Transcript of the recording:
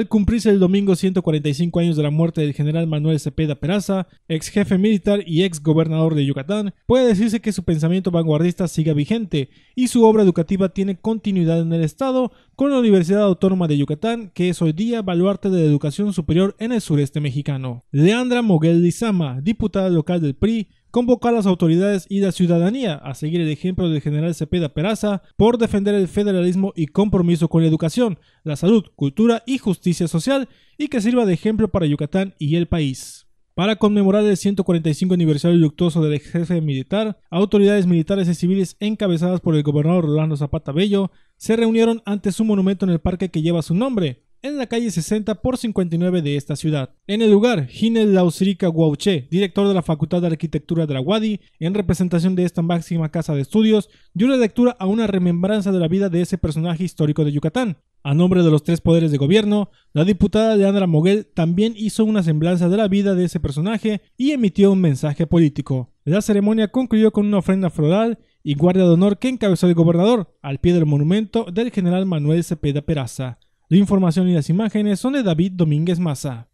Al cumplirse el domingo 145 años de la muerte del general Manuel Cepeda Peraza, ex jefe militar y ex gobernador de Yucatán, puede decirse que su pensamiento vanguardista sigue vigente y su obra educativa tiene continuidad en el Estado con la Universidad Autónoma de Yucatán, que es hoy día baluarte de educación superior en el sureste mexicano. Leandra Moguel Lizama, diputada local del PRI, convocó a las autoridades y la ciudadanía a seguir el ejemplo del general Cepeda Peraza por defender el federalismo y compromiso con la educación, la salud, cultura y justicia social y que sirva de ejemplo para Yucatán y el país. Para conmemorar el 145 aniversario luctuoso del jefe militar, autoridades militares y civiles encabezadas por el gobernador Rolando Zapata Bello se reunieron ante su monumento en el parque que lleva su nombre, en la calle 60 por 59 de esta ciudad. En el lugar, Ginel Lausirica Guauche, director de la Facultad de Arquitectura de la UADI, en representación de esta máxima casa de estudios, dio la lectura a una remembranza de la vida de ese personaje histórico de Yucatán. A nombre de los tres poderes de gobierno, la diputada Leandra Moguel también hizo una semblanza de la vida de ese personaje y emitió un mensaje político. La ceremonia concluyó con una ofrenda floral y guardia de honor que encabezó el gobernador, al pie del monumento del general Manuel Cepeda Peraza. La información y las imágenes son de David Domínguez Massa.